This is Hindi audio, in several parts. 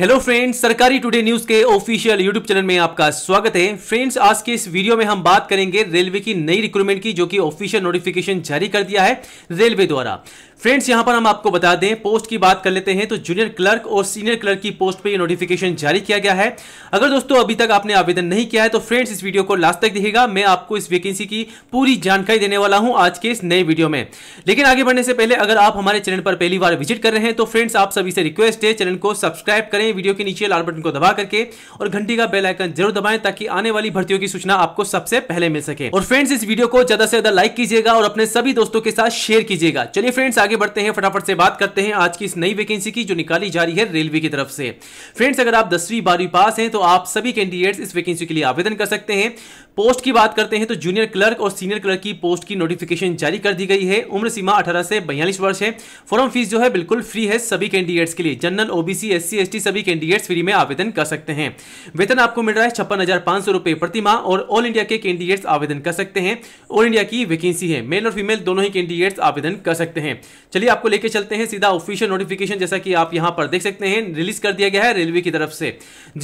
हेलो फ्रेंड्स सरकारी टुडे न्यूज के ऑफिशियल यूट्यूब चैनल में आपका स्वागत है फ्रेंड्स आज के इस वीडियो में हम बात करेंगे रेलवे की नई रिक्रूटमेंट की जो कि ऑफिशियल नोटिफिकेशन जारी कर दिया है रेलवे द्वारा फ्रेंड्स यहां पर हम आपको बता दें पोस्ट की बात कर लेते हैं तो जूनियर क्लर्क और सीनियर क्लर्क की पोस्ट पर यह नोटिफिकेशन जारी किया गया है अगर दोस्तों अभी तक आपने आवेदन नहीं किया है तो फ्रेंड्स इस वीडियो को लास्ट तक देखेगा मैं आपको इस वैकेंसी की पूरी जानकारी देने वाला हूं आज के इस नए वीडियो में लेकिन आगे बढ़ने से पहले अगर आप हमारे चैनल पर पहली बार विजिट कर रहे हैं तो फ्रेंड्स आप सभी से रिक्वेस्ट है चैनल को सब्सक्राइब करें हैं वीडियो के नीचे लाल बटन को दबा करके और घंटी का बेल आइकन जरूर दबाएं ताकि आने वाली भर्तियों की सूचना आपको सबसे पहले मिल सके और फ्रेंड्स इस वीडियो को ज्यादा से ज्यादा लाइक कीजिएगा और अपने सभी दोस्तों के साथ शेयर कीजिएगा चलिए फ्रेंड्स आगे बढ़ते हैं फटाफट से बात करते हैं आज की इस नई वैकेंसी की जो निकाली जा रही है रेलवे की तरफ से फ्रेंड्स अगर आप दसवीं बारहवीं पास हैं तो आप सभी कैंडिडेट्स इस वैकेंसी के लिए आवेदन कर सकते हैं पोस्ट की बात करते हैं तो जूनियर क्लर्क और सीनियर क्लर्क की पोस्ट की नोटिफिकेशन जारी कर दी गई है उम्र सीमा 18 से बयालीस वर्ष है फॉर्म फीस जो है बिल्कुल फ्री है सभी कैंडिडेट्स के लिए जनरल ओबीसी एस सी सभी सभी कैंडिडेट्स फ्री में आवेदन कर सकते हैं वेतन आपको मिल रहा है छप्पन हजार पांच सौ रुपए प्रति माह और ऑल इंडिया के कैंडिडेट्स आवेदन कर सकते हैं ऑल इंडिया की वैकेंसी है मेल और फीमेल दोनों ही कैंडिडेट्स आवेदन कर सकते हैं चलिए आपको लेकर चलते हैं सीधा ऑफिशियल नोटिफिकेशन जैसा कि आप यहाँ पर देख सकते हैं रिलीज कर दिया गया है रेलवे की तरफ से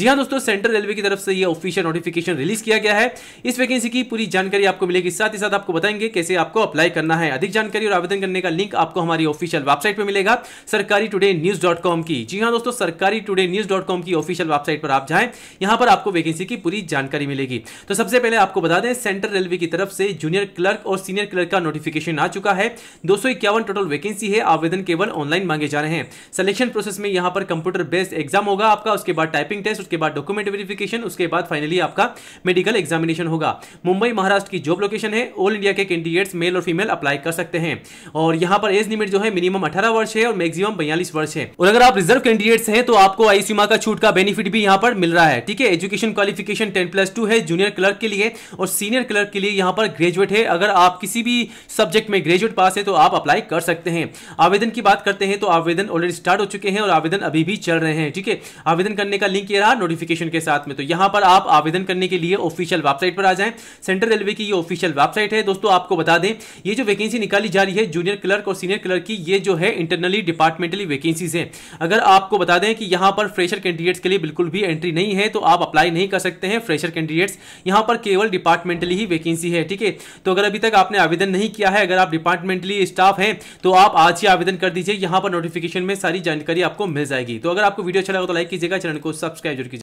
जी हाँ दोस्तों सेंट्रल रेलवे की तरफ से यह ऑफिशियल नोटिफिकेशन रिलीज किया गया है इस वैकेंसी की पूरी जानकारी आपको मिलेगी साथ ही साथ आपको बताएंगे कैसे आपको अप्लाई करना है अधिक जानकारी और आवेदन करने का लिंक आपको हमारी ऑफिशियल वेबसाइट पर मिलेगा सरकारी टुडे न्यूज डॉट कॉम की जी हाँ दोस्तों Sarkari today today news dot com की ऑफिशियल वेबसाइट पर आप जाएं यहां पर आपको वैकेंसी की पूरी जानकारी मिलेगी तो सबसे पहले आपको बता दें सेंट्रल रेलवे की तरफ से जूनियर क्लर्क और सीनियर क्लर्क का नोटिफिकेशन आ चुका है दो टोटल वैकेंसी है आवेदन केवल ऑनलाइन मांगे जा रहे हैं सिलेक्शन प्रोसेस में यहाँ पर कंप्यूटर बेस्ड एग्जाम होगा आपका उसके बाद टाइपिंग टेस्ट उसके बाद डॉक्यूमेंट वेरिफिकेशन उसके बाद फाइनली आपका मेडिकल एग्जामिनेशन होगा मुंबई महाराष्ट्र की जॉब लोकेशन है ऑल इंडिया के कैंडिडेट्स मेल और फीमेल अप्लाई कर सकते हैं और यहाँ पर एज लिमिट जो है मिनिमम 18 वर्ष है और मैक्सिमम 42 वर्ष है और अगर आप रिजर्व कैंडिडेट्स हैं तो आपको आपको आयु सीमा का छूट का बेनिफिट भी यहाँ पर मिल रहा है ठीक है education qualification ten plus two है जूनियर क्लर्क के लिए और सीनियर क्लर्क के लिए यहाँ पर ग्रेजुएट है अगर आप किसी भी सब्जेक्ट में ग्रेजुएट पास है तो आप अप्लाई कर सकते हैं आवेदन की बात करते हैं तो आवेदन ऑलरेडी स्टार्ट हो चुके हैं और आवेदन अभी भी चल रहे हैं ठीक है आवेदन करने का लिंक ये रहा नोटिफिकेशन के साथ में तो यहाँ पर आप आवेदन करने के लिए ऑफिशियल वेबसाइट पर आ जाए सेंट्रल रेलवे की ये ऑफिशियल वेबसाइट है दोस्तों आपको बता दें ये जो वैकेंसी निकाली जा रही है जूनियर क्लर्क और सीनियर क्लर्क की ये जो है इंटरनली डिपार्टमेंटली वैकेंसीज है अगर आपको बता दें कि यहाँ पर फ्रेशर कैंडिडेट्स के लिए बिल्कुल भी एंट्री नहीं है तो आप अप्लाई नहीं कर सकते हैं फ्रेशर कैंडिडेट्स यहाँ पर केवल डिपार्टमेंटली ही वैकेंसी है ठीक है तो अगर अभी तक आपने आवेदन नहीं किया है अगर आप डिपार्टमेंटली स्टाफ हैं तो आप आज ही आवेदन कर दीजिए यहाँ पर नोटिफिकेशन में सारी जानकारी आपको मिल जाएगी तो अगर आपको वीडियो अच्छा लगा तो लाइक कीजिएगा चैनल को सब्सक्राइब जरूर कीजिए